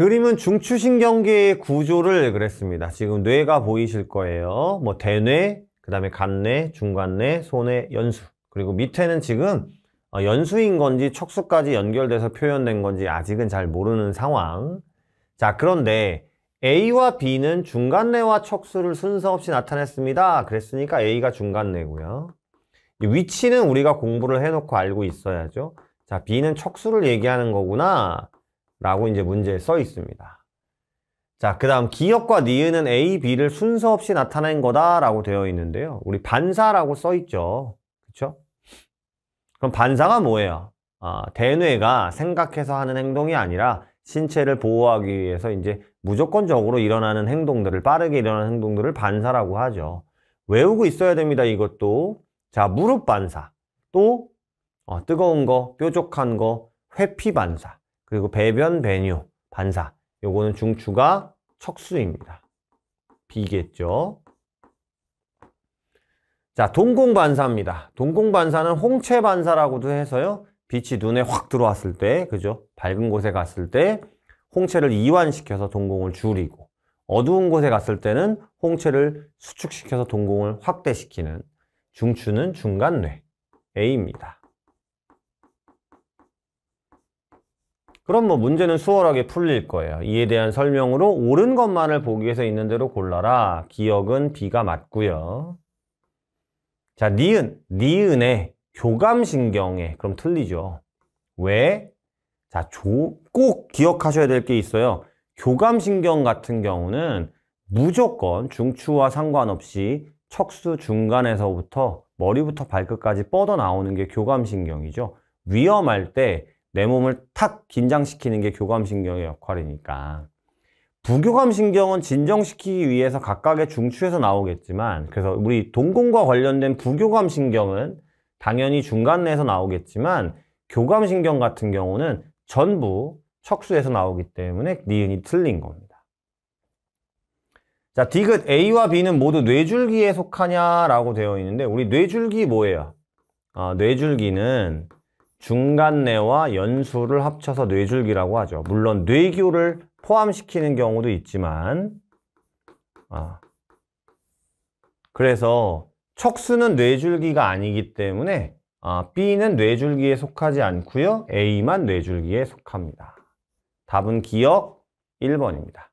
그림은 중추신경계의 구조를 그랬습니다. 지금 뇌가 보이실 거예요. 뭐 대뇌, 그 다음에 간뇌, 중간뇌, 손뇌 연수. 그리고 밑에는 지금 어, 연수인 건지 척수까지 연결돼서 표현된 건지 아직은 잘 모르는 상황. 자, 그런데 A와 B는 중간뇌와 척수를 순서 없이 나타냈습니다. 그랬으니까 A가 중간뇌고요. 위치는 우리가 공부를 해놓고 알고 있어야죠. 자, B는 척수를 얘기하는 거구나. 라고 이제 문제에 써 있습니다. 자, 그 다음 기역과 니은은 A, B를 순서 없이 나타낸 거다라고 되어 있는데요. 우리 반사라고 써 있죠. 그쵸? 그럼 반사가 뭐예요? 아, 대뇌가 생각해서 하는 행동이 아니라 신체를 보호하기 위해서 이제 무조건적으로 일어나는 행동들을 빠르게 일어나는 행동들을 반사라고 하죠. 외우고 있어야 됩니다. 이것도 자 무릎 반사 또 어, 뜨거운 거 뾰족한 거 회피 반사 그리고 배변, 배뇨, 반사. 요거는 중추가 척수입니다. 비겠죠 자, 동공반사입니다. 동공반사는 홍채반사라고도 해서요. 빛이 눈에 확 들어왔을 때, 그죠? 밝은 곳에 갔을 때 홍채를 이완시켜서 동공을 줄이고 어두운 곳에 갔을 때는 홍채를 수축시켜서 동공을 확대시키는 중추는 중간뇌 A입니다. 그럼 뭐 문제는 수월하게 풀릴 거예요. 이에 대한 설명으로 옳은 것만을 보기위해서 있는 대로 골라라. 기억은 B가 맞고요. 자, 니은, 니은의 교감신경에 그럼 틀리죠. 왜? 자, 조, 꼭 기억하셔야 될 게 있어요. 교감신경 같은 경우는 무조건 중추와 상관없이 척수 중간에서부터 머리부터 발끝까지 뻗어나오는 게 교감신경이죠. 위험할 때내 몸을 탁 긴장시키는 게 교감신경의 역할이니까 부교감신경은 진정시키기 위해서 각각의 중추에서 나오겠지만 그래서 우리 동공과 관련된 부교감신경은 당연히 중간 내에서 나오겠지만 교감신경 같은 경우는 전부 척수에서 나오기 때문에 니은이 틀린 겁니다. 자, 디귿 A와 B는 모두 뇌줄기에 속하냐라고 되어 있는데 우리 뇌줄기 뭐예요? 아, 뇌줄기는 중간뇌와 연수를 합쳐서 뇌줄기라고 하죠. 물론 뇌교를 포함시키는 경우도 있지만 아. 그래서 척수는 뇌줄기가 아니기 때문에 아, B는 뇌줄기에 속하지 않고요. A만 뇌줄기에 속합니다. 답은 기억 1번입니다.